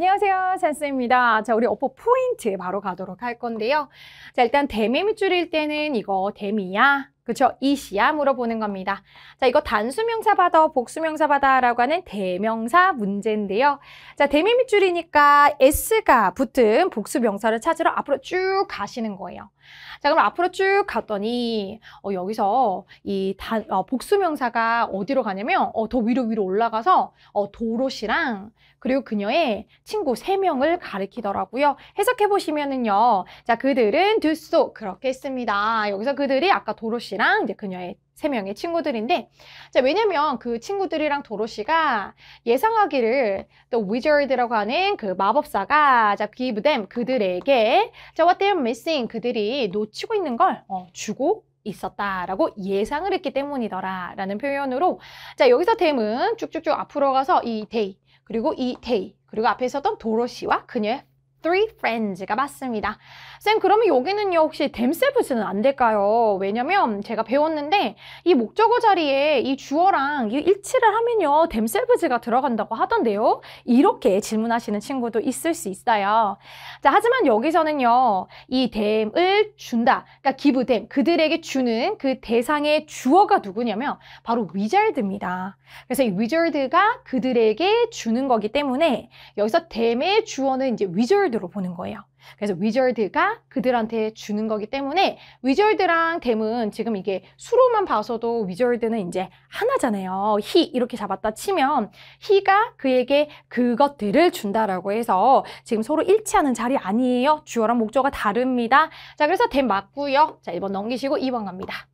안녕하세요. 찬스입니다. 자, 우리 어포 포인트 바로 가도록 할 건데요. 자, 일단 데미 밑줄일 때는 이거 데미야 그쵸? 이시야? 물어보는 겁니다. 자, 이거 단수명사 받아, 복수명사 받아라고 하는 대명사 문제인데요. 자, 데미 밑줄이니까 S가 붙은 복수명사를 찾으러 앞으로 쭉 가시는 거예요. 자, 그럼 앞으로 쭉 갔더니 어, 여기서 이 단, 어, 복수명사가 어디로 가냐면 어, 더 위로 위로 올라가서 어, 도로시랑 그리고 그녀의 친구 세명을 가리키더라고요. 해석해 보시면은요. 자, 그들은 두소 그렇게 했습니다. 여기서 그들이 아까 도로시랑 이제 그녀의 세 명의 친구들인데 자 왜냐면 그 친구들이랑 도로시가 예상하기를 또 w i z a r 라고 하는 그 마법사가 자 give them 그들에게 자 what they're missing 그들이 놓치고 있는 걸 어, 주고 있었다라고 예상을 했기 때문이더라라는 표현으로 자 여기서 댐은 쭉쭉쭉 앞으로 가서 이 데이 그리고 이 데이 그리고 앞에 있었던 도로시와 그녀의 three friends가 맞습니다. 쌤, 그러면 여기는요, 혹시 댐셀 붙이는 안 될까요? 왜냐면 제가 배웠는데 이 목적어 자리에 이 주어랑 일치를 하면요, 댐셀브즈가 들어간다고 하던데요. 이렇게 질문하시는 친구도 있을 수 있어요. 자, 하지만 여기서는요, 이 댐을 준다. 그러니까 기부 댐, 그들에게 주는 그 대상의 주어가 누구냐면 바로 위절드입니다. 그래서 이 위절드가 그들에게 주는 거기 때문에 여기서 댐의 주어는 이제 위절 위저드로 보는 거예요. 그래서 위저드가 그들한테 주는 거기 때문에 위저드랑 댐은 지금 이게 수로만 봐서도 위저드는 이제 하나잖아요. 히 이렇게 잡았다 치면 히가 그에게 그것들을 준다라고 해서 지금 서로 일치하는 자리 아니에요. 주어랑 목적어 다릅니다. 자 그래서 댐 맞고요. 자 1번 넘기시고 2번 갑니다.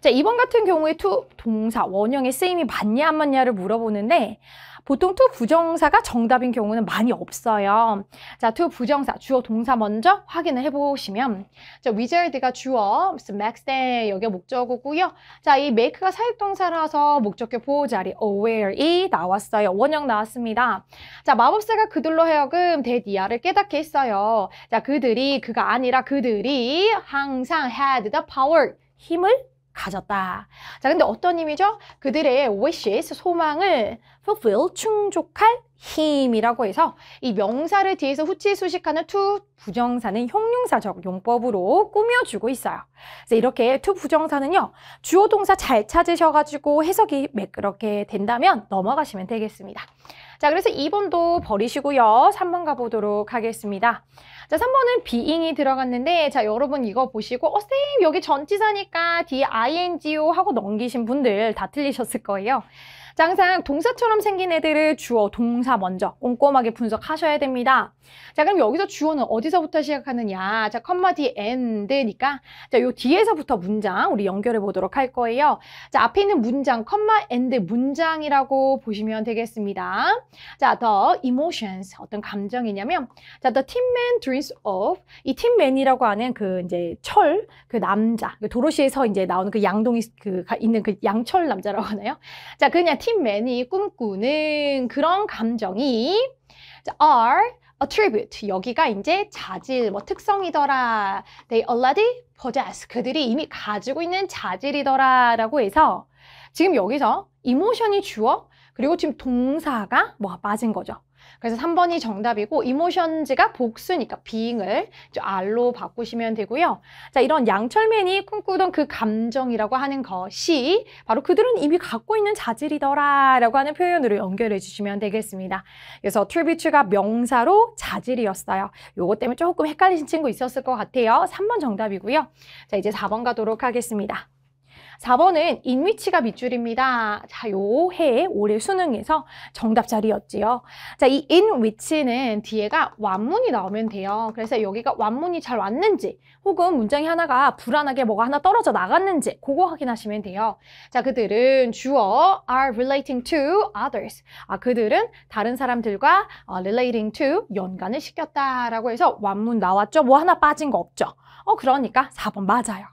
자 2번 같은 경우에 투 동사 원형의 쓰임이 맞냐 안 맞냐를 물어보는데 보통 to 부정사가 정답인 경우는 많이 없어요. 자, to 부정사, 주어 동사 먼저 확인을 해보시면 자, wizard가 주어, max d 여기가 목적어고요. 자, 이 make가 사입동사라서 목적격 보호 자리 aware이 나왔어요. 원형 나왔습니다. 자, 마법사가 그들로 하여금 데디아를 깨닫게 했어요. 자, 그들이 그가 아니라 그들이 항상 had the power 힘을 가졌다. 자, 근데 어떤 힘이죠? 그들의 wishes, 소망을 fulfill, 충족할 힘이라고 해서 이 명사를 뒤에서 후치 수식하는 to 부정사는 형용사적 용법으로 꾸며주고 있어요. 그래서 이렇게 to 부정사는요. 주어 동사 잘 찾으셔가지고 해석이 매끄럽게 된다면 넘어가시면 되겠습니다. 자, 그래서 2번도 버리시고요. 3번 가보도록 하겠습니다. 자, 3번은 being이 들어갔는데 자, 여러분 이거 보시고 어, 쌤 여기 전치사니까 D, I, N, G, O 하고 넘기신 분들 다 틀리셨을 거예요. 자, 항상 동사처럼 생긴 애들을 주어, 동사 먼저 꼼꼼하게 분석하셔야 됩니다. 자, 그럼 여기서 주어는 어디서부터 시작하느냐? 자, 컴마 뒤 and니까 자, 요 뒤에서부터 문장 우리 연결해 보도록 할 거예요. 자, 앞에 있는 문장 컴마 and 문장이라고 보시면 되겠습니다. 자, the emotions 어떤 감정이냐면 자, the team man dreams of 이 팀맨이라고 하는 그 이제 철 그 남자 그 도로시에서 이제 나오는 그 양동이 그 있는 그 양철 남자라고 하나요? 자, 그냥 팀맨이 꿈꾸는 그런 감정이 are attribute 여기가 이제 자질 뭐 특성이더라 they already possess 그들이 이미 가지고 있는 자질이더라 라고 해서 지금 여기서 emotion이 주어 그리고 지금 동사가 뭐 빠진 거죠 그래서 3번이 정답이고 이모션즈가 복수니까 빙을 R로 바꾸시면 되고요. 자, 이런 양철맨이 꿈꾸던 그 감정이라고 하는 것이 바로 그들은 이미 갖고 있는 자질이더라 라고 하는 표현으로 연결해 주시면 되겠습니다. 그래서 트리뷰츠가 명사로 자질이었어요. 요것 때문에 조금 헷갈리신 친구 있었을 것 같아요. 3번 정답이고요. 자, 이제 4번 가도록 하겠습니다. 4번은 인위치가 밑줄입니다. 자, 요 해의 올해 수능에서 정답 자리였지요. 자, 이 인위치는 뒤에가 완문이 나오면 돼요. 그래서 여기가 완문이 잘 왔는지 혹은 문장이 하나가 불안하게 뭐가 하나 떨어져 나갔는지 그거 확인하시면 돼요. 자, 그들은 주어 are relating to others. 아, 그들은 다른 사람들과 어, relating to 연관을 시켰다라고 해서 완문 나왔죠. 뭐 하나 빠진 거 없죠. 어, 그러니까 4번 맞아요.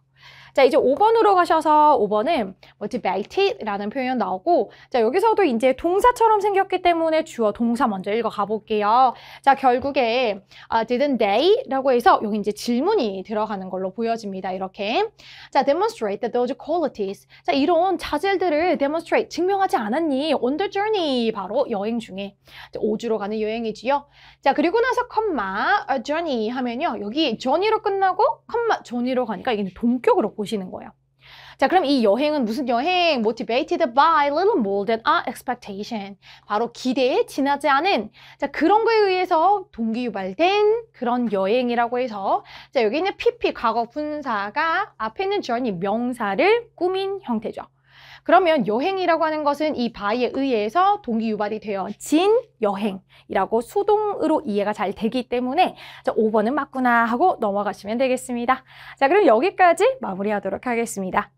자, 이제 5번으로 가셔서 5번은 motivated라는 뭐 표현 나오고 자, 여기서도 이제 동사처럼 생겼기 때문에 주어 동사 먼저 읽어 가볼게요. 자, 결국에 uh, didn't they라고 해서 여기 이제 질문이 들어가는 걸로 보여집니다. 이렇게. 자, demonstrate that those qualities. 자, 이런 자질들을 demonstrate, 증명하지 않았니? on the journey, 바로 여행 중에. 오주로 가는 여행이지요. 자, 그리고 나서 컴마, a journey 하면요. 여기 journey로 끝나고 컴마, journey로 가니까 이게 동격으로 오시는 거예요. 자, 그럼 이 여행은 무슨 여행? motivated by little more than our expectation. 바로 기대에 지나지 않은 자, 그런 거에 의해서 동기 유발된 그런 여행이라고 해서 자, 여기 있는 PP 과거 분사가 앞에 있는 journey 명사를 꾸민 형태죠. 그러면 여행이라고 하는 것은 이 바에 의해서 동기 유발이 되어진 여행이라고 수동으로 이해가 잘 되기 때문에 자, 5번은 맞구나 하고 넘어가시면 되겠습니다. 자, 그럼 여기까지 마무리하도록 하겠습니다.